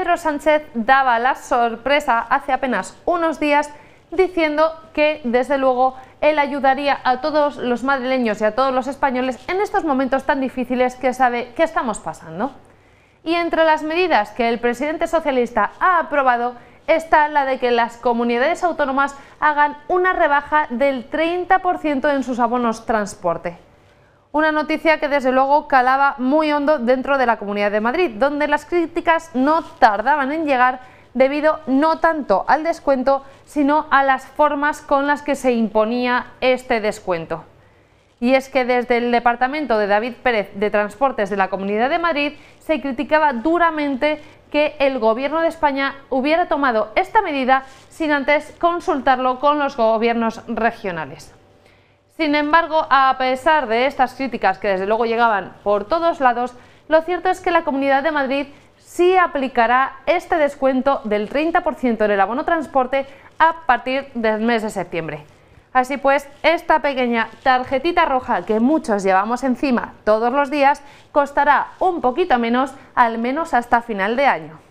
Pedro Sánchez daba la sorpresa hace apenas unos días diciendo que desde luego él ayudaría a todos los madrileños y a todos los españoles en estos momentos tan difíciles que sabe que estamos pasando. Y entre las medidas que el presidente socialista ha aprobado está la de que las comunidades autónomas hagan una rebaja del 30% en sus abonos transporte. Una noticia que desde luego calaba muy hondo dentro de la Comunidad de Madrid, donde las críticas no tardaban en llegar debido no tanto al descuento, sino a las formas con las que se imponía este descuento. Y es que desde el departamento de David Pérez de Transportes de la Comunidad de Madrid se criticaba duramente que el gobierno de España hubiera tomado esta medida sin antes consultarlo con los gobiernos regionales. Sin embargo, a pesar de estas críticas que desde luego llegaban por todos lados, lo cierto es que la Comunidad de Madrid sí aplicará este descuento del 30% en el abono transporte a partir del mes de septiembre. Así pues, esta pequeña tarjetita roja que muchos llevamos encima todos los días costará un poquito menos, al menos hasta final de año.